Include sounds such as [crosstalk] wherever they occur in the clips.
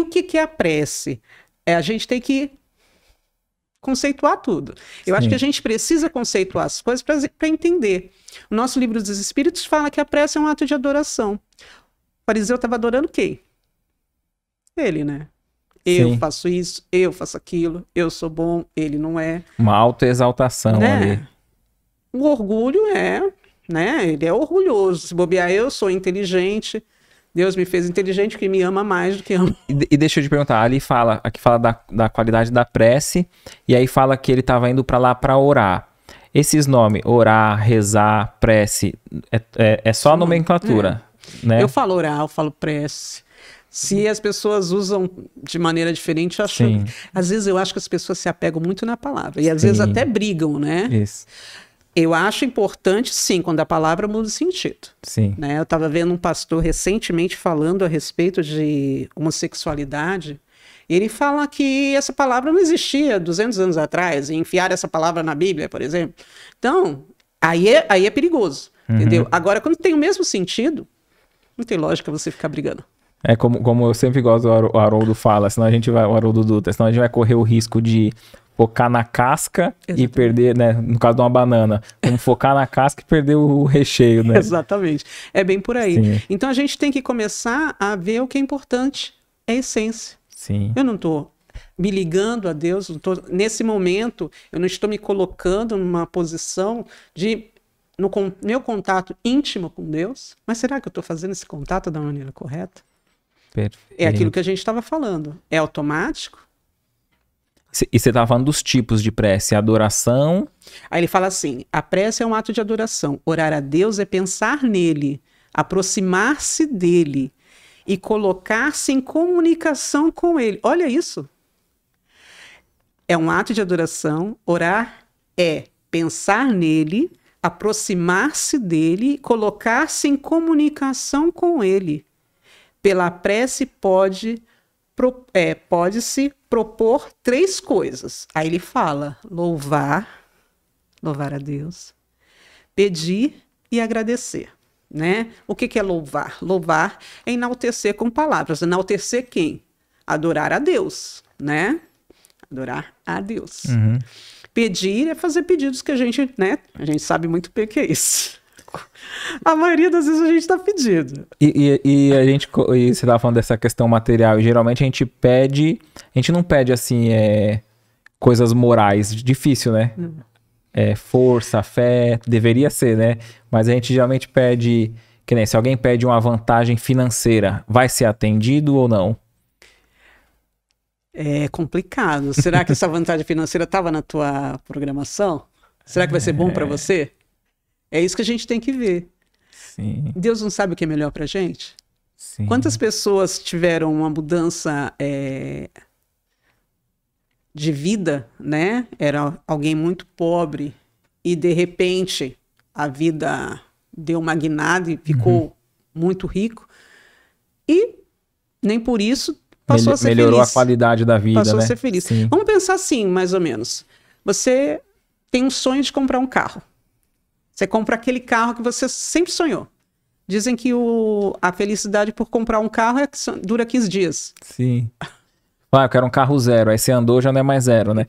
E o que, que é a prece? É, a gente tem que conceituar tudo. Eu Sim. acho que a gente precisa conceituar as coisas para entender. O nosso livro dos Espíritos fala que a prece é um ato de adoração. O fariseu estava adorando quem? Ele, né? Eu Sim. faço isso, eu faço aquilo, eu sou bom, ele não é. Uma autoexaltação né? ali. O orgulho é, né? Ele é orgulhoso. Se bobear, eu sou inteligente. Deus me fez inteligente que me ama mais do que ama. E, e deixa eu te perguntar, ali fala, aqui fala da, da qualidade da prece, e aí fala que ele estava indo para lá para orar. Esses nomes, orar, rezar, prece, é, é, é só a nomenclatura, é. né? Eu falo orar, eu falo prece. Se as pessoas usam de maneira diferente, eu acho, Sim. às vezes eu acho que as pessoas se apegam muito na palavra, e às Sim. vezes até brigam, né? Isso. Eu acho importante, sim, quando a palavra muda o sentido. Sim. Né? Eu estava vendo um pastor recentemente falando a respeito de homossexualidade. Ele fala que essa palavra não existia 200 anos atrás, e enfiar essa palavra na Bíblia, por exemplo. Então, aí é, aí é perigoso, uhum. entendeu? Agora, quando tem o mesmo sentido, não tem lógica você ficar brigando. É como, como eu sempre gosto, o Haroldo fala, senão a gente vai, o Haroldo Dutra, senão a gente vai correr o risco de focar na casca Exatamente. e perder, né? No caso de uma banana, como focar na casca e perder o recheio, né? [laughs] Exatamente. É bem por aí. Sim. Então a gente tem que começar a ver o que é importante, é a essência. Sim. Eu não estou me ligando a Deus, tô, nesse momento eu não estou me colocando numa posição de no con, meu contato íntimo com Deus, mas será que eu estou fazendo esse contato da maneira correta? Perfeito. É aquilo que a gente estava falando. É automático? E você estava falando dos tipos de prece, adoração. Aí ele fala assim: a prece é um ato de adoração. Orar a Deus é pensar nele, aproximar-se dele e colocar-se em comunicação com ele. Olha isso. É um ato de adoração. Orar é pensar nele, aproximar-se dele, colocar-se em comunicação com ele. Pela prece pode pro, é, pode-se propor três coisas. Aí ele fala: louvar, louvar a Deus, pedir e agradecer. Né? O que, que é louvar? Louvar é enaltecer com palavras. Enaltecer quem? Adorar a Deus, né? Adorar a Deus. Uhum. Pedir é fazer pedidos que a gente, né? A gente sabe muito bem o que é isso. A maioria das vezes a gente tá pedindo. E, e, e a gente, e você tava falando dessa questão material, e geralmente a gente pede, a gente não pede assim, é, coisas morais, difícil, né? Uhum. É, força, fé, deveria ser, né? Mas a gente geralmente pede, que nem se alguém pede uma vantagem financeira, vai ser atendido ou não? É complicado. Será que essa vantagem financeira estava na tua programação? Será que vai ser bom para é. você? É isso que a gente tem que ver. Sim. Deus não sabe o que é melhor para gente? Sim. Quantas pessoas tiveram uma mudança é, de vida, né? Era alguém muito pobre e de repente a vida deu uma guinada e ficou uhum. muito rico e nem por isso passou Mel a ser melhorou feliz. a qualidade da vida, passou né? a ser feliz. Sim. Vamos pensar assim, mais ou menos. Você tem um sonho de comprar um carro. Você compra aquele carro que você sempre sonhou. Dizem que o, a felicidade por comprar um carro é que dura 15 dias. Sim. Ah, eu quero um carro zero. Aí você andou, já não é mais zero, né?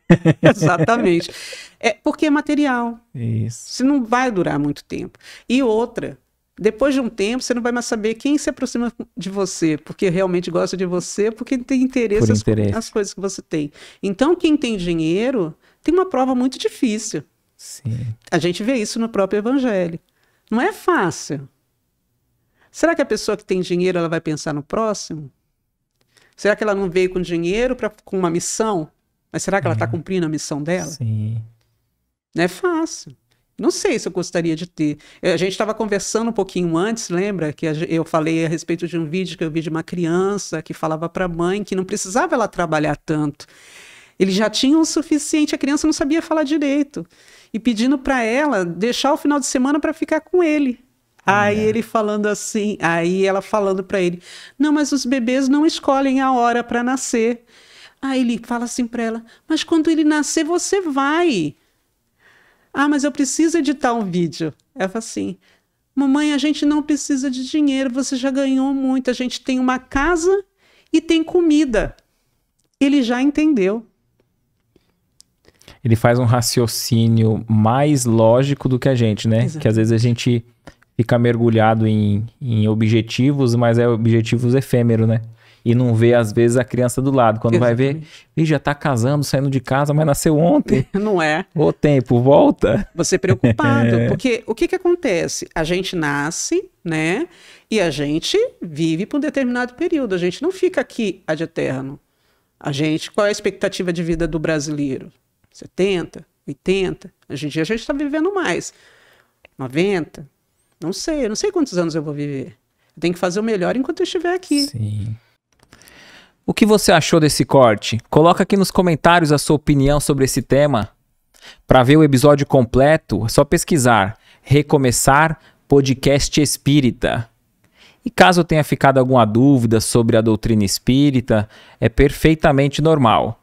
[laughs] Exatamente. É porque é material. Isso. Você não vai durar muito tempo. E outra, depois de um tempo, você não vai mais saber quem se aproxima de você, porque realmente gosta de você, porque tem interesse, Por interesse. As, as coisas que você tem. Então, quem tem dinheiro tem uma prova muito difícil. Sim. A gente vê isso no próprio evangelho. Não é fácil. Será que a pessoa que tem dinheiro ela vai pensar no próximo? Será que ela não veio com dinheiro para com uma missão? Mas será que ela está uhum. cumprindo a missão dela? Sim. Não é fácil. Não sei se eu gostaria de ter. É, a gente estava conversando um pouquinho antes, lembra? Que eu falei a respeito de um vídeo que eu vi de uma criança que falava para a mãe que não precisava ela trabalhar tanto. Ele já tinha o suficiente, a criança não sabia falar direito. E pedindo para ela deixar o final de semana para ficar com ele. Aí é. ele falando assim, aí ela falando para ele: "Não, mas os bebês não escolhem a hora para nascer". Aí ele fala assim para ela: "Mas quando ele nascer você vai". "Ah, mas eu preciso editar um vídeo". Ela fala assim: "Mamãe, a gente não precisa de dinheiro, você já ganhou muito, a gente tem uma casa e tem comida". Ele já entendeu ele faz um raciocínio mais lógico do que a gente, né? Exato. Que às vezes a gente fica mergulhado em, em objetivos, mas é objetivos efêmero, né? E não vê, às vezes, a criança do lado. Quando Exatamente. vai ver, e já tá casando, saindo de casa, mas nasceu ontem. [laughs] Não é. O tempo, volta. Você preocupado, [laughs] é. porque o que que acontece? A gente nasce, né? E a gente vive por um determinado período. A gente não fica aqui ad eterno. A gente, qual é a expectativa de vida do brasileiro? 70, 80. Hoje em dia a gente está vivendo mais. 90. Não sei, eu não sei quantos anos eu vou viver. Eu tenho que fazer o melhor enquanto eu estiver aqui. Sim. O que você achou desse corte? Coloca aqui nos comentários a sua opinião sobre esse tema. Para ver o episódio completo, é só pesquisar Recomeçar Podcast Espírita. E caso tenha ficado alguma dúvida sobre a doutrina espírita, é perfeitamente normal